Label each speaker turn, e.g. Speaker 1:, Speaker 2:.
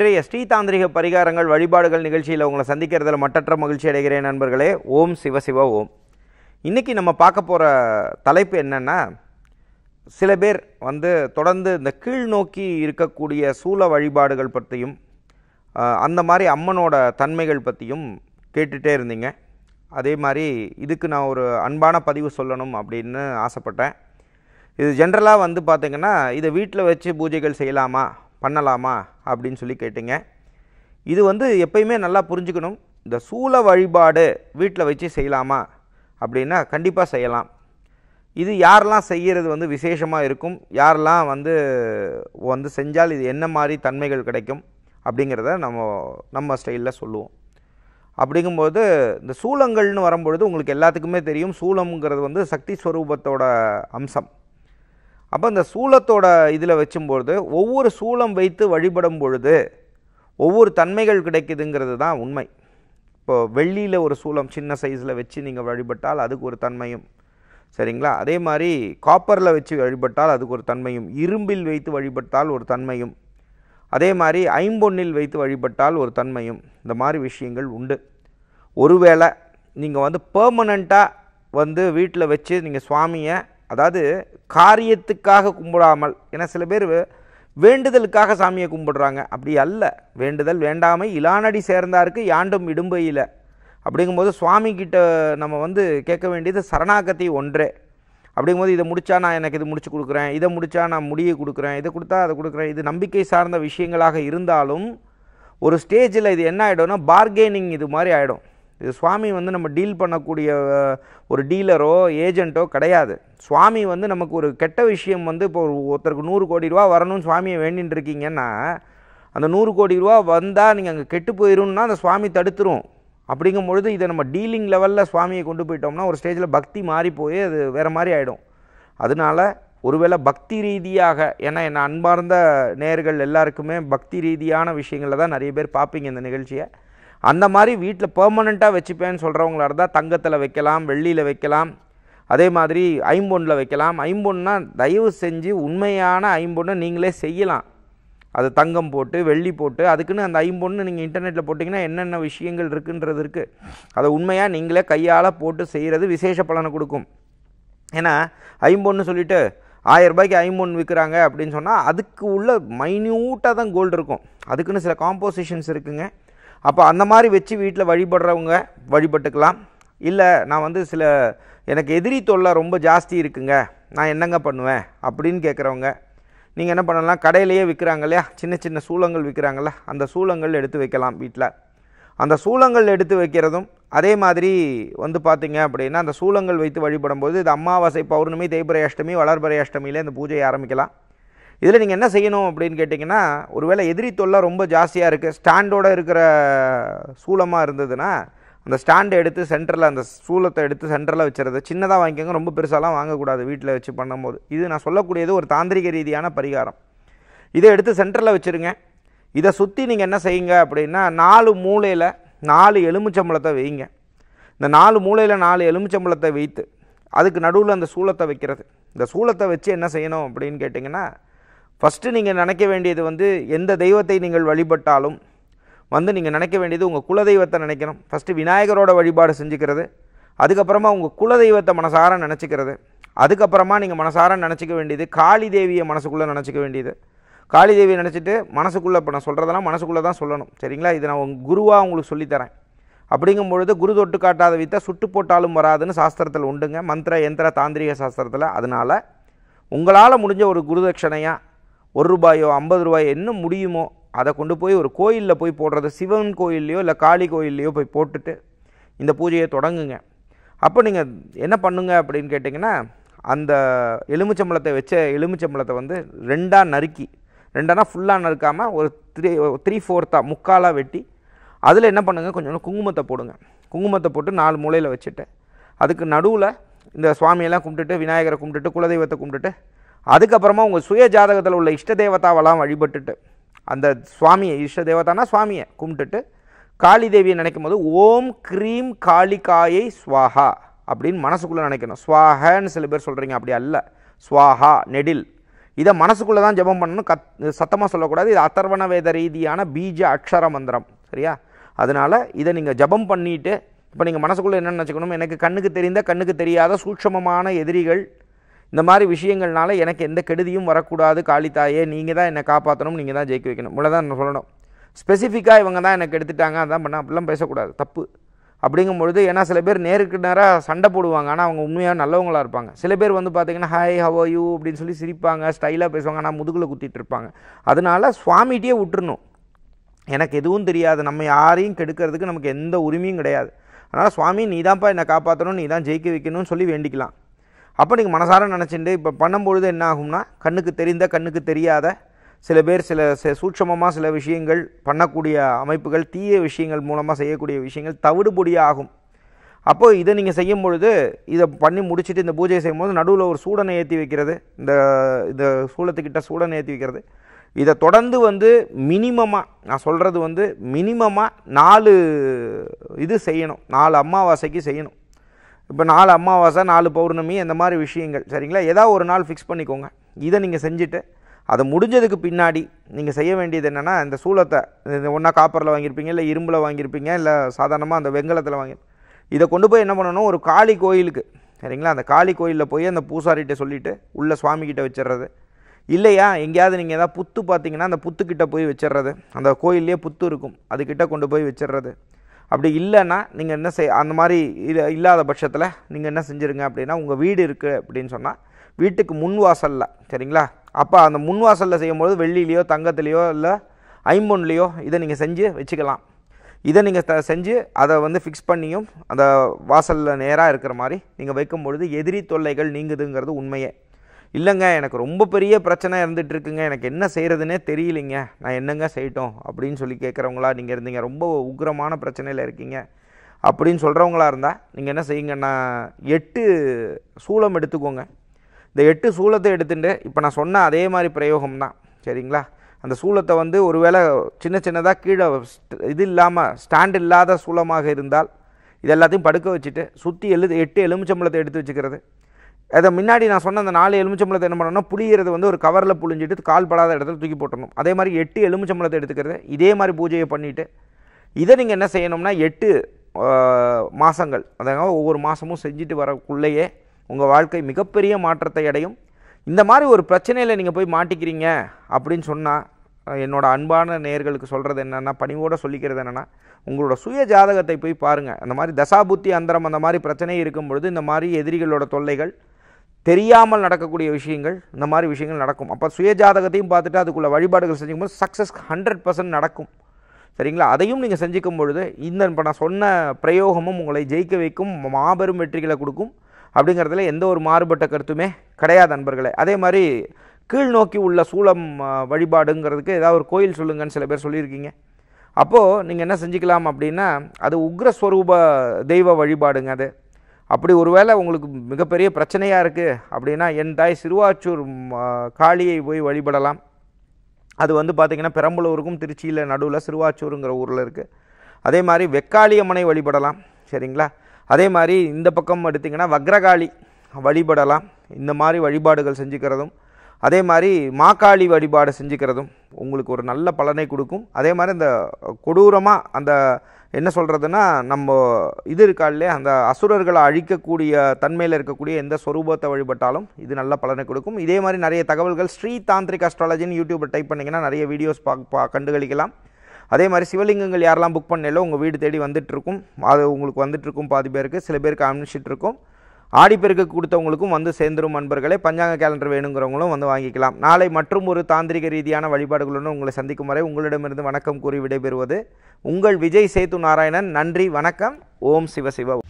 Speaker 1: இன்றைய ஸ்ரீதாந்திரிக பரிகாரங்கள் வழிபாடுகள் நிகழ்ச்சியில் உங்களை சந்திக்கிறதுல மட்டற்ற மகிழ்ச்சி அடைகிறேன் நண்பர்களே ஓம் சிவ ஓம் இன்றைக்கி நம்ம பார்க்க போகிற தலைப்பு என்னென்னா சில பேர் வந்து தொடர்ந்து இந்த கீழ் நோக்கி இருக்கக்கூடிய சூழ வழிபாடுகள் பற்றியும் அந்த மாதிரி அம்மனோட தன்மைகள் பற்றியும் கேட்டுகிட்டே இருந்தீங்க அதே மாதிரி இதுக்கு நான் ஒரு அன்பான பதிவு சொல்லணும் அப்படின்னு ஆசைப்பட்டேன் இது ஜென்ரலாக வந்து பார்த்திங்கன்னா இதை வீட்டில் வச்சு பூஜைகள் செய்யலாமா பண்ணலாமா அப்படின்னு சொல்லி கேட்டிங்க இது வந்து எப்பயுமே நல்லா புரிஞ்சுக்கணும் இந்த சூழ வழிபாடு வீட்டில் வச்சு செய்யலாமா அப்படின்னா கண்டிப்பாக செய்யலாம் இது யாரெல்லாம் செய்கிறது வந்து விசேஷமாக இருக்கும் யாரெல்லாம் வந்து வந்து செஞ்சால் இது என்ன மாதிரி தன்மைகள் கிடைக்கும் அப்படிங்கிறத நம்ம நம்ம ஸ்டைலில் சொல்லுவோம் அப்படிங்கும்போது இந்த சூளங்கள்னு வரும்பொழுது உங்களுக்கு எல்லாத்துக்குமே தெரியும் சூளம்ங்கிறது வந்து சக்தி ஸ்வரூபத்தோட அம்சம் அப்போ இந்த சூலத்தோட இதில் வச்சும்பொழுது ஒவ்வொரு சூளம் வைத்து வழிபடும் பொழுது ஒவ்வொரு தன்மைகள் கிடைக்குதுங்கிறது தான் உண்மை இப்போ வெள்ளியில் ஒரு சூளம் சின்ன சைஸில் வச்சு நீங்கள் வழிபட்டால் அதுக்கு ஒரு தன்மையும் சரிங்களா அதே மாதிரி காப்பரில் வச்சு வழிபட்டால் அதுக்கு ஒரு தன்மையும் இரும்பில் வைத்து வழிபட்டால் ஒரு தன்மையும் அதே மாதிரி ஐம்பொன்னில் வைத்து வழிபட்டால் ஒரு தன்மையும் இந்த மாதிரி விஷயங்கள் உண்டு ஒருவேளை நீங்கள் வந்து பர்மனண்ட்டாக வந்து வீட்டில் வச்சு நீங்கள் சுவாமியை அதாவது காரியத்துக்காக கும்பிடாமல் ஏன்னா சில பேர் வேண்டுதலுக்காக சாமியை கும்பிடுறாங்க அப்படி அல்ல வேண்டுதல் வேண்டாமை இலானடி சேர்ந்தாருக்கு யாண்டும் இடும்பையில் அப்படிங்கும்போது கிட்ட நம்ம வந்து கேட்க வேண்டியது சரணாகத்தை ஒன்றே அப்படிங்கும்போது இதை முடித்தா நான் எனக்கு இது முடிச்சு கொடுக்குறேன் இதை முடித்தா நான் முடியை கொடுக்குறேன் இதை கொடுத்தா அதை கொடுக்குறேன் இது நம்பிக்கை சார்ந்த விஷயங்களாக இருந்தாலும் ஒரு ஸ்டேஜில் இது என்ன ஆகிடும்னா பார்கெனிங் இது மாதிரி ஆகிடும் இது சுவாமி வந்து நம்ம டீல் பண்ணக்கூடிய ஒரு டீலரோ ஏஜெண்ட்டோ கிடையாது சுவாமி வந்து நமக்கு ஒரு கெட்ட விஷயம் வந்து இப்போ ஒருத்தருக்கு நூறு கோடி ரூபா வரணும்னு சுவாமியை வேண்டின்னு இருக்கீங்கன்னா அந்த நூறு கோடி ரூபா வந்தால் நீங்கள் அங்கே கெட்டு போயிடும்னா அந்த சுவாமி தடுத்துரும் அப்படிங்கும் பொழுது இதை நம்ம டீலிங் லெவலில் சுவாமியை கொண்டு போயிட்டோம்னா ஒரு ஸ்டேஜில் பக்தி மாறி போய் அது வேறு மாதிரி ஆகிடும் அதனால் ஒருவேளை பக்தி ரீதியாக ஏன்னா என்னை அன்பார்ந்த நேர்கள் எல்லாருக்குமே பக்தி ரீதியான விஷயங்களில் தான் நிறைய பேர் பார்ப்பீங்க இந்த நிகழ்ச்சியை அந்த மாதிரி வீட்டில் பர்மனெண்ட்டாக வச்சுப்பேன்னு சொல்கிறவங்களா இருந்தால் தங்கத்தில் வைக்கலாம் வெள்ளியில் வைக்கலாம் அதே மாதிரி ஐம்பொன்னில் வைக்கலாம் ஐம்பொன்னா தயவு செஞ்சு உண்மையான ஐம்பொண்ணை நீங்களே செய்யலாம் அது தங்கம் போட்டு வெள்ளி போட்டு அதுக்குன்னு அந்த ஐம்பொண்ணு நீங்கள் இன்டர்நெட்டில் போட்டிங்கன்னா என்னென்ன விஷயங்கள் இருக்குன்றது இருக்குது அதை உண்மையாக நீங்களே கையால் போட்டு செய்கிறது விசேஷ பலனை கொடுக்கும் ஏன்னா ஐம்பொன்னு சொல்லிவிட்டு ஆயிரம் ரூபாய்க்கு ஐம்பொன் விற்கிறாங்க அப்படின்னு சொன்னால் அதுக்கு உள்ள மைன்யூட்டாக தான் கோல்டு இருக்கும் அதுக்குன்னு சில காம்போசிஷன்ஸ் இருக்குங்க அப்போ அந்த மாதிரி வச்சு வீட்டில் வழிபடுறவங்க வழிபட்டுக்கலாம் இல்லை நான் வந்து சில எனக்கு எதிரி தொல்லை ரொம்ப ஜாஸ்தி இருக்குங்க நான் என்னங்க பண்ணுவேன் அப்படின்னு கேட்குறவங்க நீங்கள் என்ன பண்ணலாம் கடையிலேயே விற்கிறாங்க இல்லையா சின்ன சின்ன சூளங்கள் விற்கிறாங்கள அந்த சூளங்கள் எடுத்து வைக்கலாம் வீட்டில் அந்த சூளங்கள் எடுத்து வைக்கிறதும் அதே மாதிரி வந்து பார்த்திங்க அப்படின்னா அந்த சூளங்கள் வைத்து வழிபடும்போது இது அமாவாசை பௌர்ணமி தேய்பிரை அஷ்டமி வளர்பரை அஷ்டமியில் இந்த பூஜையை ஆரம்பிக்கலாம் இதில் நீங்கள் என்ன செய்யணும் அப்படின்னு கேட்டிங்கன்னா ஒருவேளை எதிரி தொல்லை ரொம்ப ஜாஸ்தியாக இருக்குது ஸ்டாண்டோடு இருக்கிற சூளமாக இருந்ததுன்னா அந்த ஸ்டாண்டை எடுத்து சென்டரில் அந்த சூளத்தை எடுத்து சென்டரில் வச்சுறது சின்னதாக வாங்கிக்கோங்க ரொம்ப பெருசாலாம் வாங்கக்கூடாது வீட்டில் வச்சு பண்ணும்போது இது நான் சொல்லக்கூடியது ஒரு தாந்திரிக ரீதியான பரிகாரம் இதை எடுத்து சென்டரில் வச்சுருங்க இதை சுற்றி நீங்கள் என்ன செய்யுங்க அப்படின்னா நாலு மூளையில் நாலு எலுமிச்சம்பழத்தை வைங்க இந்த நாலு மூளையில் நாலு எலுமிச்சம்பழத்தை வைத்து அதுக்கு நடுவில் அந்த சூளத்தை வைக்கிறது இந்த சூளத்தை வச்சு என்ன செய்யணும் அப்படின்னு கேட்டிங்கன்னா ஃபஸ்ட்டு நீங்கள் நினைக்க வேண்டியது வந்து எந்த தெய்வத்தை நீங்கள் வழிபட்டாலும் வந்து நீங்கள் நினைக்க வேண்டியது உங்கள் குலதெய்வத்தை நினைக்கணும் ஃபஸ்ட்டு விநாயகரோட வழிபாடு செஞ்சுக்கிறது அதுக்கப்புறமா உங்கள் குலதெய்வத்தை மனசார நினச்சிக்கிறது அதுக்கப்புறமா நீங்கள் மனசார நினச்சிக்க வேண்டியது காளி தேவியை மனசுக்குள்ளே நினச்சிக்க வேண்டியது காளி தேவியை நினச்சிட்டு மனசுக்குள்ளே இப்போ நான் சொல்கிறதெல்லாம் மனசுக்குள்ளே தான் சொல்லணும் சரிங்களா இது நான் உங்கள் குருவாக உங்களுக்கு சொல்லித்தரேன் அப்படிங்கும் பொழுது குரு தொட்டு காட்டாத வித்தை சுட்டு போட்டாலும் வராதுன்னு சாஸ்திரத்தில் உண்டுங்க மந்திர எந்திர தாந்திரிக சாஸ்திரத்தில் அதனால் உங்களால் முடிஞ்ச ஒரு தட்சணையாக ஒரு ரூபாயோ ஐம்பது ரூபாயோ என்ன முடியுமோ அதை கொண்டு போய் ஒரு கோயிலில் போய் போடுறது சிவன் கோயில்லையோ இல்லை காளி கோயில்லையோ போய் போட்டுட்டு இந்த பூஜையை தொடங்குங்க அப்போ நீங்கள் என்ன பண்ணுங்க அப்படின்னு கேட்டிங்கன்னா அந்த எலுமிச்சம்பழத்தை வச்ச எலுமிச்சம்பழத்தை வந்து ரெண்டாக நறுக்கி ரெண்டானா ஃபுல்லாக நறுக்காமல் ஒரு த்ரீ த்ரீ ஃபோர்த்தாக முக்காலாக வெட்டி அதில் என்ன பண்ணுங்கள் கொஞ்சம் குங்குமத்தை போடுங்க குங்குமத்தை போட்டு நாலு மூலையில் வச்சுட்டு அதுக்கு நடுவில் இந்த சுவாமியெல்லாம் கும்பிட்டுட்டு விநாயகரை கும்பிட்டுட்டு குலதெய்வத்தை கும்பிட்டுட்டு அதுக்கப்புறமா உங்கள் சுய ஜாதகத்தில் உள்ள இஷ்ட தேவதாவெல்லாம் வழிபட்டுட்டு அந்த சுவாமியை இஷ்ட தேவதானா சுவாமியை கும்பிட்டுட்டு காளி தேவியை நினைக்கும் போது ஓம் க்ரீம் காளிகாயை ஸ்வாஹா அப்படின்னு மனசுக்குள்ளே நினைக்கணும் ஸ்வாஹன்னு சில பேர் சொல்கிறீங்க அப்படி அல்ல ஸ்வாஹா நெடில் இதை மனசுக்குள்ளே தான் ஜபம் பண்ணணும் கத் சத்தமாக சொல்லக்கூடாது இது அத்தர்வண வேத ரீதியான பீஜ அக்ஷர மந்திரம் சரியா அதனால் இதை நீங்கள் ஜபம் பண்ணிவிட்டு இப்போ நீங்கள் மனசுக்குள்ளே என்னென்னு வச்சுக்கணும் எனக்கு கண்ணுக்கு தெரிந்த கண்ணுக்கு தெரியாத சூட்சமமான எதிரிகள் இந்த மாதிரி விஷயங்கள்னால எனக்கு எந்த கெடுதியும் வரக்கூடாது காளித்தாயே நீங்கள் தான் என்னை காப்பாற்றணும் நீங்கள் தான் ஜெயிக்க வைக்கணும் இவ்வளோ தான் சொல்லணும் ஸ்பெசிஃபிக்காக இவங்க தான் எனக்கு எடுத்துட்டாங்க அதான் பண்ண அப்படிலாம் பேசக்கூடாது தப்பு அப்படிங்கும்பொழுது ஏன்னா சில பேர் நேருக்கு நேராக சண்டை போடுவாங்க ஆனால் அவங்க உண்மையாக நல்லவங்களாக இருப்பாங்க சில பேர் வந்து பார்த்திங்கன்னா ஹாய் ஹவோ யூ அப்படின்னு சொல்லி சிரிப்பாங்க ஸ்டைலாக பேசுவாங்க ஆனால் முதுகில் குத்திட்டு இருப்பாங்க அதனால் சுவாமிகிட்டே விட்டுருணும் எனக்கு எதுவும் தெரியாது நம்ம யாரையும் கெடுக்கிறதுக்கு நமக்கு எந்த உரிமையும் கிடையாது அதனால் சுவாமி நீ தான்ப்பா என்னை காப்பாற்றணும் நீ தான் ஜெயிக்க வைக்கணும்னு சொல்லி வேண்டிக்கலாம் அப்போ நீங்கள் மனசார நினச்சிட்டு இப்போ பண்ணும்பொழுது என்ன ஆகும்னா கண்ணுக்கு தெரிந்த கண்ணுக்கு தெரியாத சில பேர் சில சூட்சமமாக சில விஷயங்கள் பண்ணக்கூடிய அமைப்புகள் தீய விஷயங்கள் மூலமாக செய்யக்கூடிய விஷயங்கள் ஆகும் அப்போது இதை நீங்கள் செய்யும் பொழுது இதை பண்ணி முடிச்சுட்டு இந்த பூஜையை செய்யும்போது நடுவில் ஒரு சூடனை ஏற்றி வைக்கிறது இந்த இந்த சூளத்துக்கிட்ட சூடனை ஏற்றி வைக்கிறது இதை தொடர்ந்து வந்து மினிமமாக நான் சொல்கிறது வந்து மினிமமாக நாலு இது செய்யணும் நாலு அமாவாசைக்கு செய்யணும் இப்போ நாலு அமாவாசை நாலு பௌர்ணமி அந்த மாதிரி விஷயங்கள் சரிங்களா ஏதாவது ஒரு நாள் ஃபிக்ஸ் பண்ணிக்கோங்க இதை நீங்கள் செஞ்சுட்டு அதை முடிஞ்சதுக்கு பின்னாடி நீங்கள் செய்ய வேண்டியது என்னென்னா இந்த சூளத்தை ஒன்றா காப்பரில் வாங்கியிருப்பீங்க இல்லை இரும்பில் வாங்கியிருப்பீங்க இல்லை சாதாரணமாக அந்த வெங்கலத்தில் வாங்கி இதை கொண்டு போய் என்ன பண்ணணும் ஒரு காளி கோயிலுக்கு சரிங்களா அந்த காளி கோயிலில் போய் அந்த பூசாரிகிட்ட சொல்லிவிட்டு உள்ளே சுவாமிக்கிட்ட வச்சிடுறது இல்லையா எங்கேயாவது நீங்கள் ஏதாவது புத்து பார்த்தீங்கன்னா அந்த புத்துக்கிட்ட போய் வச்சிடுறது அந்த கோயிலே புத்து இருக்கும் அதுக்கிட்ட கொண்டு போய் வச்சிடுறது அப்படி இல்லைன்னா நீங்கள் என்ன செய் அந்த மாதிரி இல்லாத பட்சத்தில் நீங்கள் என்ன செஞ்சுருங்க அப்படின்னா உங்கள் வீடு இருக்குது அப்படின்னு சொன்னால் வீட்டுக்கு முன் வாசலில் சரிங்களா அப்போ அந்த முன் வாசலில் செய்யும்போது வெள்ளிலேயோ தங்கத்துலேயோ இல்லை ஐம்பொன்லேயோ இதை நீங்கள் செஞ்சு வச்சுக்கலாம் இதை நீங்கள் த செஞ்சு அதை வந்து ஃபிக்ஸ் பண்ணியும் அந்த வாசலில் நேராக இருக்கிற மாதிரி நீங்கள் வைக்கும் பொழுது எதிரி தொல்லைகள் நீங்குதுங்கிறது உண்மையே இல்லைங்க எனக்கு ரொம்ப பெரிய பிரச்சனை இருந்துகிட்டு இருக்குங்க எனக்கு என்ன செய்கிறதுனே தெரியலிங்க நான் என்னங்க செய்யட்டும் அப்படின்னு சொல்லி கேட்குறவங்களா நீங்கள் இருந்தீங்க ரொம்ப உக்ரமான பிரச்சனையில் இருக்கீங்க அப்படின்னு சொல்கிறவங்களா இருந்தால் நீங்கள் என்ன செய்யுங்கன்னா எட்டு சூளம் எடுத்துக்கோங்க இந்த எட்டு சூளத்தை எடுத்துட்டு இப்போ நான் சொன்ன அதே மாதிரி பிரயோகம் தான் சரிங்களா அந்த சூளத்தை வந்து ஒருவேளை சின்ன சின்னதாக கீழே இது இல்லாமல் ஸ்டாண்ட் இல்லாத சூளமாக இருந்தால் இது எல்லாத்தையும் படுக்க வச்சுட்டு சுற்றி எழுது எட்டு எலுமிச்சம்பளத்தை எடுத்து வச்சுக்கிறது அதை முன்னாடி நான் சொன்ன அந்த நாலு எலுமிச்சம்பளத்தை என்ன பண்ணணும்னா புளியறது வந்து ஒரு கவரில் புழிஞ்சிட்டு கால் படாத இடத்துல தூக்கி போட்டணும் அதே மாதிரி எட்டு எலுமிச்சம்பளத்தை எடுத்துக்கிறது இதே மாதிரி பூஜையை பண்ணிவிட்டு இதை நீங்கள் என்ன செய்யணும்னா எட்டு மாதங்கள் அதாவது ஒவ்வொரு மாதமும் செஞ்சுட்டு வரக்குள்ளேயே உங்கள் வாழ்க்கை மிகப்பெரிய மாற்றத்தை அடையும் இந்த மாதிரி ஒரு பிரச்சனையில் நீங்கள் போய் மாட்டிக்கிறீங்க அப்படின்னு சொன்னால் என்னோடய அன்பான நேர்களுக்கு சொல்கிறது என்னென்னா பணிவோடு சொல்லிக்கிறது என்னென்னா உங்களோட சுய ஜாதகத்தை போய் பாருங்கள் அந்த மாதிரி தசாபுத்தி அந்தரம் அந்த மாதிரி பிரச்சனை இருக்கும் பொழுது இந்த மாதிரி எதிரிகளோட தொல்லைகள் தெரியாமல் நடக்கக்கூடிய விஷயங்கள் இந்த மாதிரி விஷயங்கள் நடக்கும் அப்போ சுயஜாதகத்தையும் பார்த்துட்டு அதுக்குள்ள வழிபாடுகள் செஞ்சுக்கும்போது சக்ஸஸ் ஹண்ட்ரட் பர்சன்ட் நடக்கும் சரிங்களா அதையும் நீங்கள் செஞ்சுக்கும் பொழுது இந்த இப்போ நான் சொன்ன பிரயோகமும் உங்களை ஜெயிக்க வைக்கும் மாபெரும் வெற்றிகளை கொடுக்கும் அப்படிங்கிறதுல எந்த ஒரு மாறுபட்ட கருத்துமே கிடையாது நண்பர்களே அதே மாதிரி கீழ் நோக்கி உள்ள சூளம் வழிபாடுங்கிறதுக்கு ஏதாவது ஒரு கோயில் சொல்லுங்கன்னு சில பேர் சொல்லியிருக்கீங்க அப்போது நீங்கள் என்ன செஞ்சுக்கலாம் அப்படின்னா அது உக்ரஸ்வரூப தெய்வ வழிபாடுங்க அது அப்படி ஒருவேளை உங்களுக்கு மிகப்பெரிய பிரச்சனையாக இருக்குது அப்படின்னா என் தாய் சிறுவாச்சூர் காளியை போய் வழிபடலாம் அது வந்து பார்த்திங்கன்னா பெரம்பலூருக்கும் திருச்சியில் நடுவில் சிறுவாச்சூருங்கிற ஊரில் இருக்குது அதே மாதிரி வெக்காளியம்மனை வழிபடலாம் சரிங்களா அதே மாதிரி இந்த பக்கம் எடுத்திங்கன்னா வக்ரகாளி வழிபடலாம் இந்த மாதிரி வழிபாடுகள் செஞ்சுக்கிறதும் அதே மாதிரி மாக்காளி வழிபாடு செஞ்சுக்கிறதும் உங்களுக்கு ஒரு நல்ல பலனை கொடுக்கும் அதே மாதிரி இந்த கொடூரமாக அந்த என்ன சொல்கிறதுனா நம்ம இது இருக்கா அந்த அசுரர்களை அழிக்கக்கூடிய தன்மையில் இருக்கக்கூடிய எந்த சொரூபத்தை வழிபட்டாலும் இது நல்ல பலனை கொடுக்கும் இதே மாதிரி நிறைய தகவல்கள் ஸ்ரீ தாந்திரிக் அஸ்ட்ராலஜின்னு யூடியூப்பில் டைப் பண்ணிங்கன்னா நிறைய வீடியோஸ் பா பா கண்டுகளிக்கலாம் அதே மாதிரி சிவலிங்கங்கள் யாரெல்லாம் புக் பண்ணலோ உங்கள் வீடு தேடி வந்துட்டுருக்கும் அது உங்களுக்கு வந்துட்டுருக்கும் பாதி பேருக்கு சில பேருக்கு அனுப்பிச்சிட்ருக்கும் ஆடிப்பெருக்கு கொடுத்தவங்களுக்கும் வந்து சேர்ந்துரும் அன்பர்களே பஞ்சாங்க கேலண்டர் வேணுங்கிறவங்களும் வந்து வாங்கிக்கலாம் நாளை மற்றும் ஒரு தாந்திரிக ரீதியான வழிபாடுகளுடன் உங்களை சந்திக்கும் வரை உங்களிடமிருந்து வணக்கம் கூறி விடைபெறுவது உங்கள் விஜய் சேத்து நாராயணன் நன்றி வணக்கம் ஓம் சிவசிவ